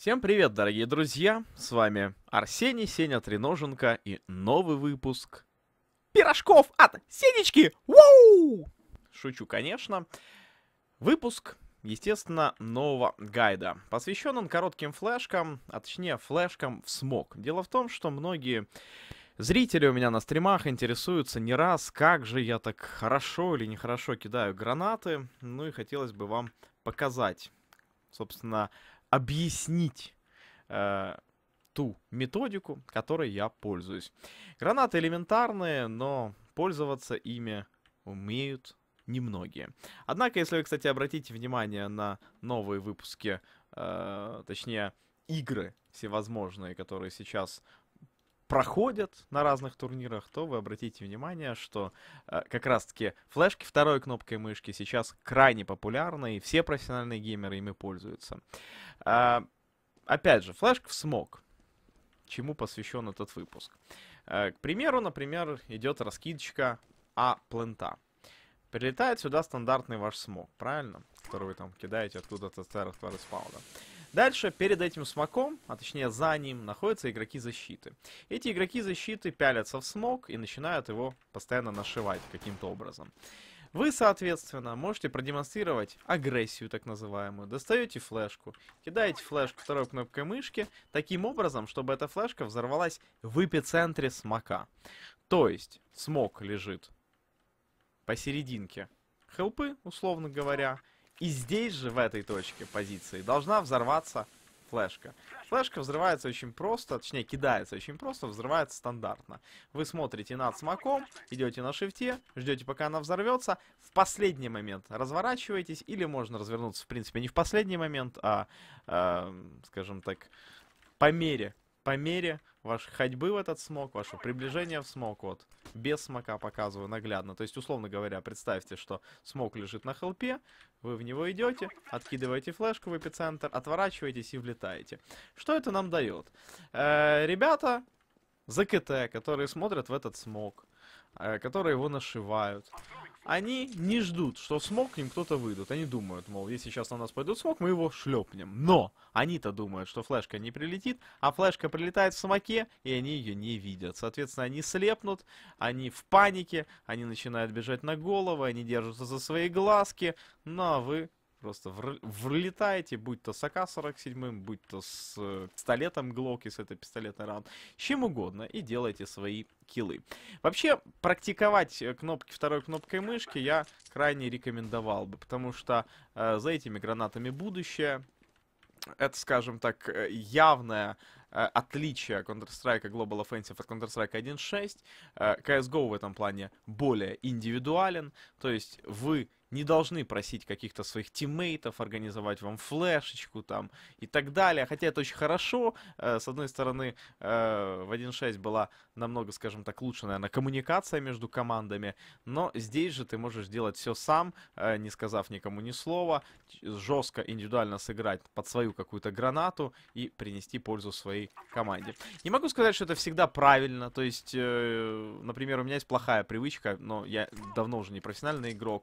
Всем привет, дорогие друзья! С вами Арсений, Сеня Треноженко и новый выпуск Пирожков от Сенечки! Воу! Шучу, конечно. Выпуск, естественно, нового гайда. Посвящен он коротким флешкам, а точнее флешкам в смог. Дело в том, что многие зрители у меня на стримах интересуются не раз, как же я так хорошо или нехорошо кидаю гранаты. Ну и хотелось бы вам показать, собственно, объяснить э, ту методику, которой я пользуюсь. Гранаты элементарные, но пользоваться ими умеют немногие. Однако, если вы, кстати, обратите внимание на новые выпуски, э, точнее, игры всевозможные, которые сейчас проходят на разных турнирах, то вы обратите внимание, что э, как раз-таки флешки второй кнопкой мышки сейчас крайне популярны, и все профессиональные геймеры ими пользуются. Э, опять же, флешка в смог. Чему посвящен этот выпуск? Э, к примеру, например, идет раскидочка А-плента. Прилетает сюда стандартный ваш смог, правильно? Который вы там кидаете откуда-то с респауна. Дальше, перед этим смоком, а точнее за ним, находятся игроки защиты. Эти игроки защиты пялятся в смок и начинают его постоянно нашивать каким-то образом. Вы, соответственно, можете продемонстрировать агрессию, так называемую. Достаете флешку, кидаете флешку второй кнопкой мышки, таким образом, чтобы эта флешка взорвалась в эпицентре смока. То есть, смок лежит посерединке хелпы, условно говоря, и здесь же, в этой точке позиции, должна взорваться флешка. Флешка взрывается очень просто, точнее кидается очень просто, взрывается стандартно. Вы смотрите над смоком, идете на шифте, ждете пока она взорвется, в последний момент разворачиваетесь, или можно развернуться, в принципе, не в последний момент, а, э, скажем так, по мере, по мере вашей ходьбы в этот смог, ваше приближение в смог, вот, без смока показываю наглядно. То есть, условно говоря, представьте, что смог лежит на хелпе, вы в него идете, откидываете флешку в эпицентр, отворачиваетесь и влетаете. Что это нам дает? Э, ребята за КТ, которые смотрят в этот смог, э, которые его нашивают, они не ждут, что смог им кто-то выйдут. Они думают, мол, если сейчас на нас пойдет смог, мы его шлепнем. Но они-то думают, что флешка не прилетит, а флешка прилетает в смоке, и они ее не видят. Соответственно, они слепнут, они в панике, они начинают бежать на голову, они держатся за свои глазки. Ну а вы Просто вр... влетаете, будь то с АК-47, будь то с э, пистолетом Глоки, с этой пистолетной раунд, чем угодно, и делайте свои килы. Вообще, практиковать э, кнопки второй кнопкой мышки я крайне рекомендовал бы, потому что э, за этими гранатами будущее. Это, скажем так, э, явное отличие Counter-Strike Global Offensive от Counter-Strike 1.6. CSGO в этом плане более индивидуален, то есть вы не должны просить каких-то своих тиммейтов организовать вам флешечку там и так далее. Хотя это очень хорошо. Э, с одной стороны, э, в 1.6 была намного, скажем так, лучше, наверное, коммуникация между командами, но здесь же ты можешь делать все сам, э, не сказав никому ни слова, жестко, индивидуально сыграть под свою какую-то гранату и принести пользу своей команде. Не могу сказать, что это всегда правильно, то есть, например, у меня есть плохая привычка, но я давно уже не профессиональный игрок,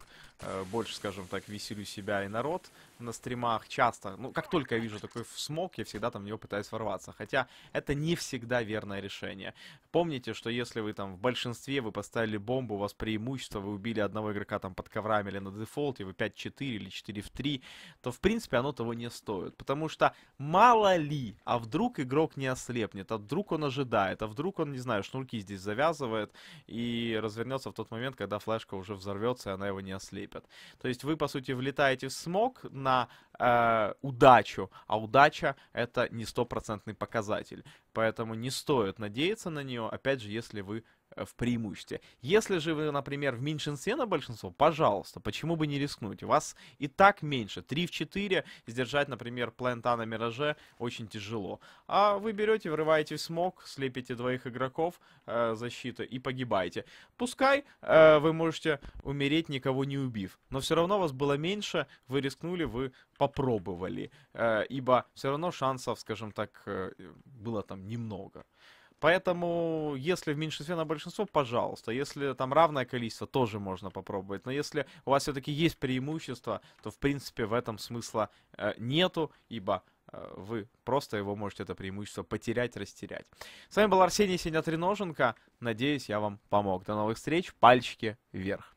больше, скажем так, веселю себя и народ на стримах. Часто, ну, как только я вижу такой смог, я всегда там в него пытаюсь ворваться. Хотя это не всегда верное решение. Помните, что если вы там в большинстве, вы поставили бомбу, у вас преимущество, вы убили одного игрока там под коврами или на дефолте, вы 5-4 или 4 в 3, то, в принципе, оно того не стоит. Потому что мало ли, а вдруг игрок не ослепнет, а вдруг он ожидает, а вдруг он, не знаю, шнурки здесь завязывает и развернется в тот момент, когда флешка уже взорвется, и она его не ослепит. То есть вы, по сути, влетаете в смог на э, удачу, а удача это не стопроцентный показатель. Поэтому не стоит надеяться на нее, опять же, если вы э, в преимуществе. Если же вы, например, в меньшинстве на большинство, пожалуйста, почему бы не рискнуть? У вас и так меньше. 3 в 4 сдержать, например, плента на мираже очень тяжело. А вы берете, врываете в смог, слепите двоих игроков э, защиты и погибаете. Пускай э, вы можете умереть, никого не убив. Но все равно вас было меньше, вы рискнули, вы по попробовали, э, ибо все равно шансов, скажем так, э, было там немного. Поэтому, если в меньшинстве на большинство, пожалуйста. Если там равное количество, тоже можно попробовать. Но если у вас все-таки есть преимущество, то, в принципе, в этом смысла э, нету, ибо э, вы просто его можете, это преимущество, потерять, растерять. С вами был Арсений Синя Треноженко. Надеюсь, я вам помог. До новых встреч. Пальчики вверх.